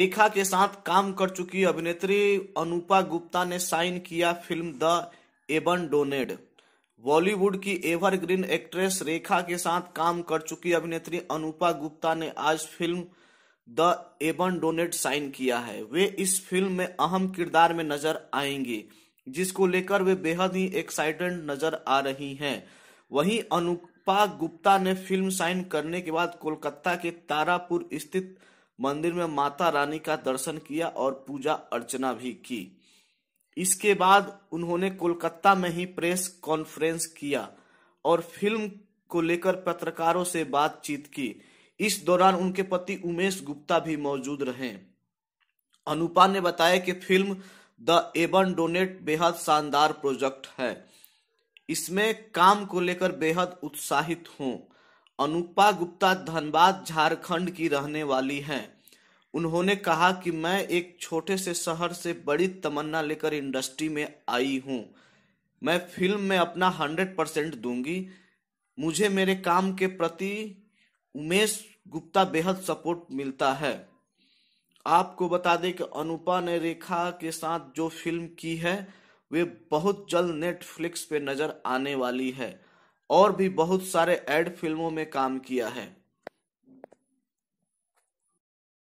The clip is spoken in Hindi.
रेखा के साथ काम कर चुकी अभिनेत्री अनुपा गुप्ता ने साइन किया film the abandoned Bollywood की एवरग्रीन एक्ट्रेस रेखा के साथ काम कर चुकी अभिनेत्री अनुपा गुप्ता ने आज film the abandoned sign किया है वे इस फिल्म में अहम किरदार में नजर आएंगी जिसको लेकर वे बेहद ही एक्साइटेड नजर आ रही हैं वहीं अनुपा गुप्ता ने फिल्म साइन करने के बाद कोलकाता के तारापुर स्थित मंदिर में माता रानी का दर्शन किया और पूजा अर्चना भी की इसके बाद उन्होंने कोलकाता में ही प्रेस कॉन्फ्रेंस किया और फिल्म को लेकर पत्रकारों से बातचीत की इस दौरान उनके पति उमेश गुप्ता भी मौजूद रहे अनुपा ने बताया कि फिल्म द एबन डोनेट बेहद शानदार प्रोजेक्ट है इसमें काम को लेकर बेहद उत्साहित हूं अनुपा गुप्ता धनबाद झारखंड की रहने वाली हैं उन्होंने कहा कि मैं एक छोटे से शहर से बड़ी तमन्ना लेकर इंडस्ट्री में आई हूं मैं फिल्म में अपना हंड्रेड परसेंट दूंगी मुझे मेरे काम के प्रति उमेश गुप्ता बेहद सपोर्ट मिलता है आपको बता दें कि अनुपा ने रेखा के साथ जो फिल्म की है वे बहुत जल्द नेटफ्लिक्स पे नजर आने वाली है और भी बहुत सारे एड फिल्मों में काम किया है